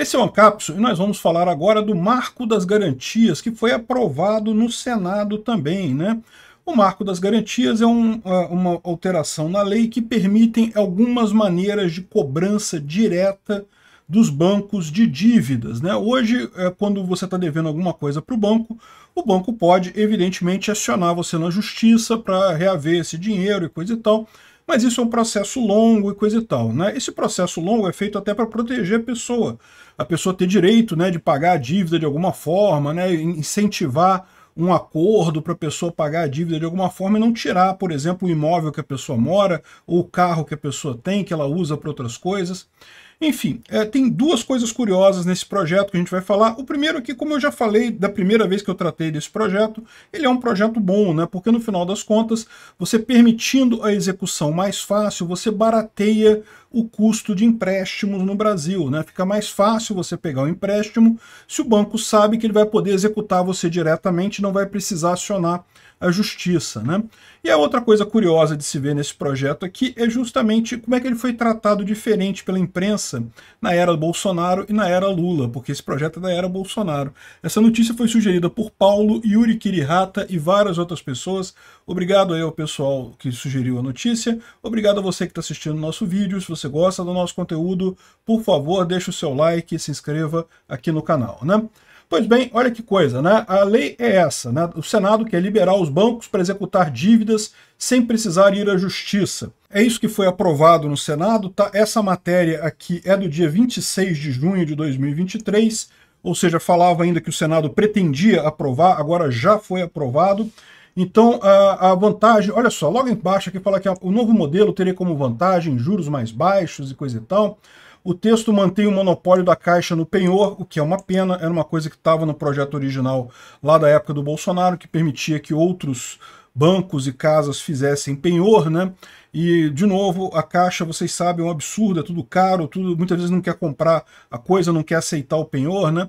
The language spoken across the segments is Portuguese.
Esse é o Ancapso e nós vamos falar agora do Marco das Garantias, que foi aprovado no Senado também, né? O Marco das Garantias é um, uma alteração na lei que permitem algumas maneiras de cobrança direta dos bancos de dívidas. Né? Hoje, é, quando você está devendo alguma coisa para o banco, o banco pode, evidentemente, acionar você na justiça para reaver esse dinheiro e coisa e tal. Mas isso é um processo longo e coisa e tal. Né? Esse processo longo é feito até para proteger a pessoa. A pessoa ter direito né, de pagar a dívida de alguma forma, né, incentivar um acordo para a pessoa pagar a dívida de alguma forma e não tirar, por exemplo, o imóvel que a pessoa mora ou o carro que a pessoa tem, que ela usa para outras coisas. Enfim, é, tem duas coisas curiosas nesse projeto que a gente vai falar. O primeiro é que, como eu já falei da primeira vez que eu tratei desse projeto, ele é um projeto bom, né? Porque no final das contas, você permitindo a execução mais fácil, você barateia o custo de empréstimos no Brasil, né? Fica mais fácil você pegar o um empréstimo se o banco sabe que ele vai poder executar você diretamente, não vai precisar acionar a justiça. Né? E a outra coisa curiosa de se ver nesse projeto aqui é justamente como é que ele foi tratado diferente pela imprensa na era Bolsonaro e na era Lula, porque esse projeto é da era Bolsonaro. Essa notícia foi sugerida por Paulo, Yuri Kirihata e várias outras pessoas. Obrigado aí ao pessoal que sugeriu a notícia. Obrigado a você que está assistindo o nosso vídeo. Se você gosta do nosso conteúdo, por favor, deixe o seu like e se inscreva aqui no canal. Né? Pois bem, olha que coisa, né? A lei é essa, né? O Senado quer liberar os bancos para executar dívidas sem precisar ir à justiça. É isso que foi aprovado no Senado, tá? Essa matéria aqui é do dia 26 de junho de 2023, ou seja, falava ainda que o Senado pretendia aprovar, agora já foi aprovado. Então, a, a vantagem, olha só, logo embaixo aqui fala que o novo modelo teria como vantagem juros mais baixos e coisa e tal. O texto mantém o monopólio da Caixa no penhor, o que é uma pena, era uma coisa que estava no projeto original lá da época do Bolsonaro, que permitia que outros bancos e casas fizessem penhor, né? E, de novo, a Caixa, vocês sabem, é um absurdo, é tudo caro, tudo, muitas vezes não quer comprar a coisa, não quer aceitar o penhor, né?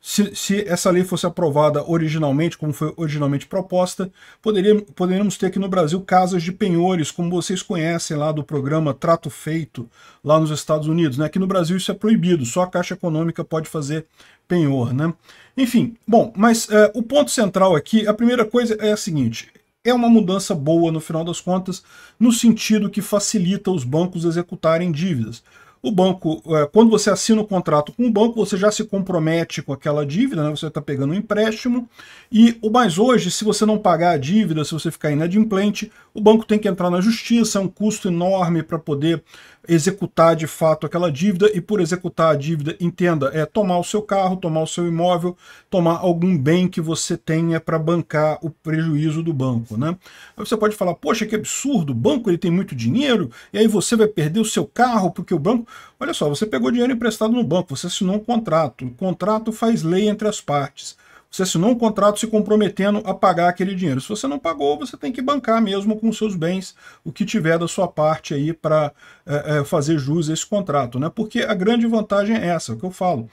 se, se, essa lei fosse aprovada originalmente, como foi originalmente proposta, poderia, poderíamos ter aqui no Brasil casas de penhores, como vocês conhecem lá do programa Trato Feito, lá nos Estados Unidos. Né? Aqui no Brasil isso é proibido, só a Caixa Econômica pode fazer penhor. Né? Enfim, bom, mas é, o ponto central aqui, a primeira coisa é a seguinte, é uma mudança boa no final das contas, no sentido que facilita os bancos executarem dívidas. O banco, é, quando você assina o um contrato com o banco, você já se compromete com aquela dívida, né? você está pegando um empréstimo. E o mais hoje, se você não pagar a dívida, se você ficar inadimplente, o banco tem que entrar na justiça, é um custo enorme para poder executar de fato aquela dívida, e por executar a dívida, entenda, é tomar o seu carro, tomar o seu imóvel, tomar algum bem que você tenha para bancar o prejuízo do banco. Né? Aí você pode falar, poxa, que absurdo, o banco ele tem muito dinheiro, e aí você vai perder o seu carro porque o banco... Olha só, você pegou dinheiro emprestado no banco, você assinou um contrato, o contrato faz lei entre as partes. Você assinou um contrato se comprometendo a pagar aquele dinheiro. Se você não pagou, você tem que bancar mesmo com seus bens o que tiver da sua parte aí para é, é, fazer jus a esse contrato. Né? Porque a grande vantagem é essa, é o que eu falo.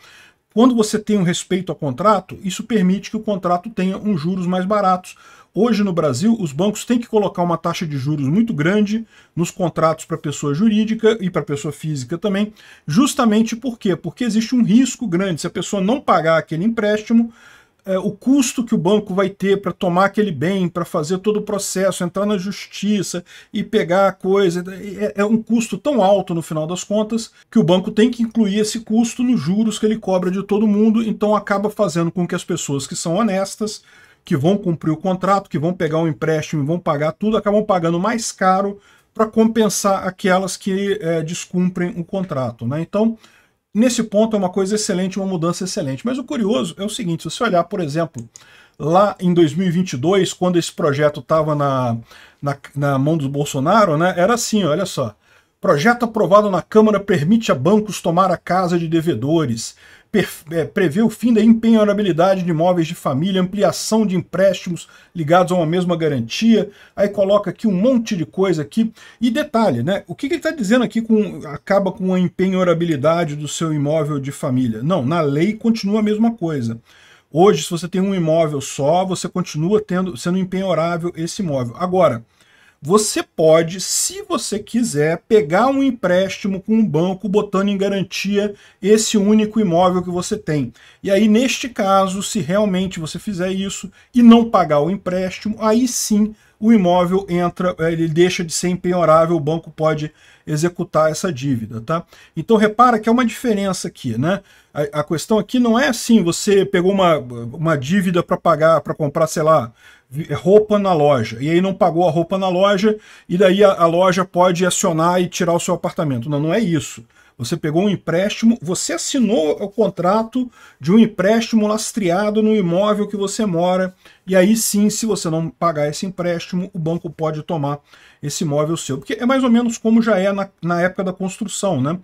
Quando você tem um respeito ao contrato, isso permite que o contrato tenha uns juros mais baratos. Hoje no Brasil, os bancos têm que colocar uma taxa de juros muito grande nos contratos para pessoa jurídica e para pessoa física também, justamente por quê? Porque existe um risco grande. Se a pessoa não pagar aquele empréstimo, é, o custo que o banco vai ter para tomar aquele bem, para fazer todo o processo, entrar na justiça e pegar a coisa, é, é, é, um custo tão alto no final das contas que o banco tem que incluir esse custo nos juros que ele cobra de todo mundo, então acaba fazendo com que as pessoas que são honestas, que vão cumprir o contrato, que vão pegar um empréstimo e vão pagar tudo, acabam pagando mais caro para compensar aquelas que é, descumprem o contrato. Né? Então, Nesse ponto é uma coisa excelente, uma mudança excelente. Mas o curioso é o seguinte, se você olhar, por exemplo, lá em 2022, quando esse projeto estava na, na, na, mão do Bolsonaro, né, era assim, olha só. Projeto aprovado na Câmara permite a bancos tomar a casa de devedores. É, prevê o fim da empenhorabilidade de imóveis de família, ampliação de empréstimos ligados a uma mesma garantia, aí coloca aqui um monte de coisa aqui. E detalhe, né? O que, que ele está dizendo aqui com acaba com a empenhorabilidade do seu imóvel de família? Não, na lei continua a mesma coisa. Hoje, se você tem um imóvel só, você continua tendo, sendo empenhorável esse imóvel. Agora, você pode, se você quiser, pegar um empréstimo com um banco botando em garantia esse único imóvel que você tem. E aí, neste caso, se realmente você fizer isso e não pagar o empréstimo, aí sim o imóvel entra, é, ele deixa de ser empenhorável, o banco pode executar essa dívida, tá? Então repara que é uma diferença aqui, né? A, a questão aqui não é assim, você pegou uma, uma dívida para pagar, para comprar, sei lá, é, roupa na loja, e aí não pagou a roupa na loja, e daí a, a loja pode acionar e tirar o seu apartamento. Não, não é isso. Você pegou um empréstimo, você assinou o contrato de um empréstimo lastreado no imóvel que você mora, e aí sim, se você não pagar esse empréstimo, o banco pode tomar esse imóvel seu. Porque é mais ou menos como já é na, na época da construção, né?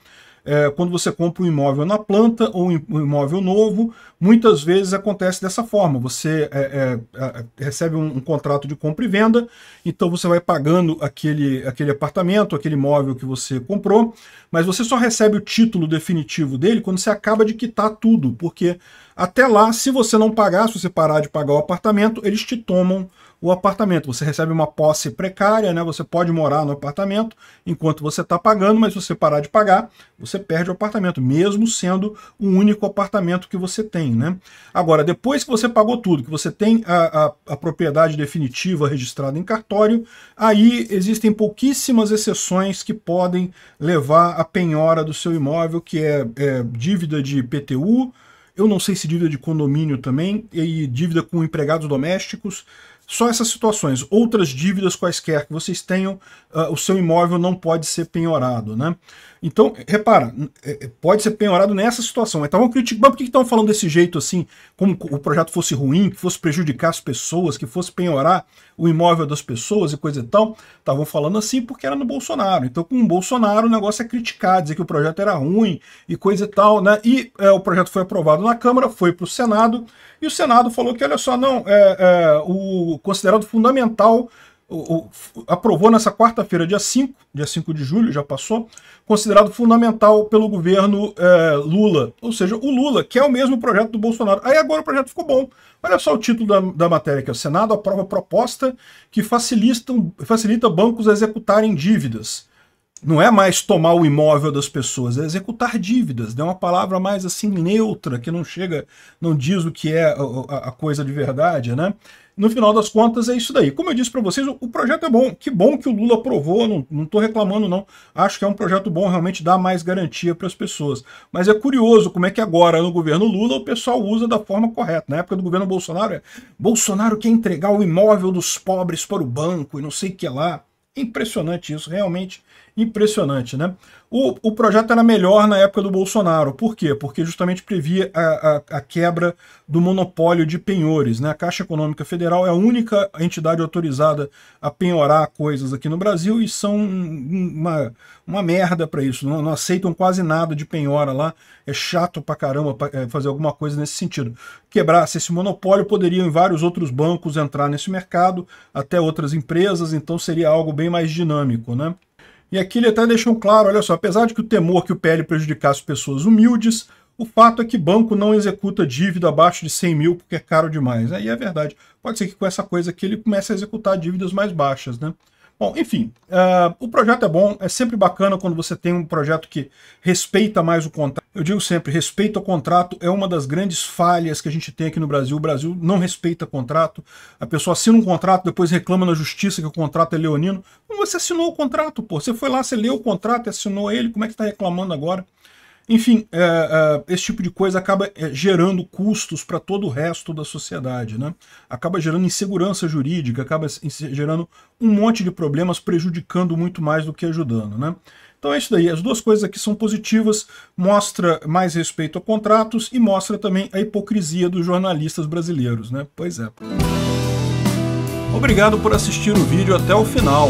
é, quando você compra um imóvel na planta ou um imóvel novo, muitas vezes acontece dessa forma. Você é, é, é, recebe um, um, contrato de compra e venda, então você vai pagando aquele, aquele apartamento, aquele imóvel que você comprou, mas você só recebe o título definitivo dele quando você acaba de quitar tudo, porque até lá, se você não pagar, se você parar de pagar o apartamento, eles te tomam o apartamento. Você recebe uma posse precária, né? Você pode morar no apartamento enquanto você está pagando, mas se você parar de pagar, você perde o apartamento, mesmo sendo o único apartamento que você tem, né? Agora, depois que você pagou tudo, que você tem a, a, a propriedade definitiva registrada em cartório, aí existem pouquíssimas exceções que podem levar à penhora do seu imóvel, que é, é dívida de PTU eu não sei se dívida de condomínio também, e dívida com empregados domésticos, só essas situações. Outras dívidas quaisquer que vocês tenham, uh, o seu imóvel não pode ser penhorado. Né? Então, repara, é, é, pode ser penhorado nessa situação. Então, vamos criticar, mas por que estão falando desse jeito assim, como o projeto fosse ruim, que fosse prejudicar as pessoas, que fosse penhorar o imóvel das pessoas e coisa e tal? Estavam falando assim porque era no Bolsonaro. Então, com o Bolsonaro, o negócio é criticar, dizer que o projeto era ruim e coisa e tal. Né? E é, o projeto foi aprovado na Câmara, foi para o Senado, e o Senado falou que, olha só, não, é, é, o considerado fundamental o, o, aprovou nessa quarta-feira, dia 5, dia 5 de julho, já passou, considerado fundamental pelo governo é, Lula. Ou seja, o Lula, que é o mesmo projeto do Bolsonaro. Aí agora o projeto ficou bom. Olha só o título da, da matéria é O Senado aprova proposta que facilita facilita bancos a executarem dívidas. Não é mais tomar o imóvel das pessoas, é executar dívidas. É uma palavra mais assim neutra, que não chega, não diz o que é a, a coisa de verdade, né? no final das contas é isso daí. Como eu disse para vocês, o, projeto é bom. Que bom que o Lula aprovou, não estou reclamando não. Acho que é um projeto bom, realmente dá mais garantia para as pessoas. Mas é curioso como é que agora no governo Lula o pessoal usa da forma correta. Na época do governo Bolsonaro, é, Bolsonaro quer entregar o imóvel dos pobres para o banco e não sei o que lá. Impressionante isso, realmente Impressionante, né? O, o projeto era melhor na época do Bolsonaro. Por quê? Porque justamente previa a, a, a quebra do monopólio de penhores. Né? A Caixa Econômica Federal é a única entidade autorizada a penhorar coisas aqui no Brasil e são uma, uma merda para isso. Não, não, aceitam quase nada de penhora lá. É chato pra caramba é, fazer alguma coisa nesse sentido. Quebrasse esse monopólio, poderiam vários outros bancos entrar nesse mercado, até outras empresas, então seria algo bem mais dinâmico, né? E aqui ele até deixou claro, olha só, apesar de que o temor que o PL prejudicasse pessoas humildes, o fato é que banco não executa dívida abaixo de 100 mil porque é caro demais. Aí é verdade. Pode ser que com essa coisa aqui ele comece a executar dívidas mais baixas, né? Bom, enfim, uh, o projeto é bom, é sempre bacana quando você tem um projeto que respeita mais o contrato. Eu digo sempre, respeita o contrato é uma das grandes falhas que a gente tem aqui no Brasil. O Brasil não respeita contrato. A pessoa assina um contrato, depois reclama na justiça que o contrato é leonino. você assinou o contrato, pô. Você foi lá, você leu o contrato, assinou ele, como é que está reclamando agora? Enfim, é, é, esse tipo de coisa acaba é, gerando custos para todo o resto da sociedade, né? Acaba gerando insegurança jurídica, acaba gerando um monte de problemas, prejudicando muito mais do que ajudando, né? Então é isso daí, as duas coisas aqui são positivas, mostra mais respeito a contratos e mostra também a hipocrisia dos jornalistas brasileiros, né? Pois é. Obrigado por assistir o vídeo até o final.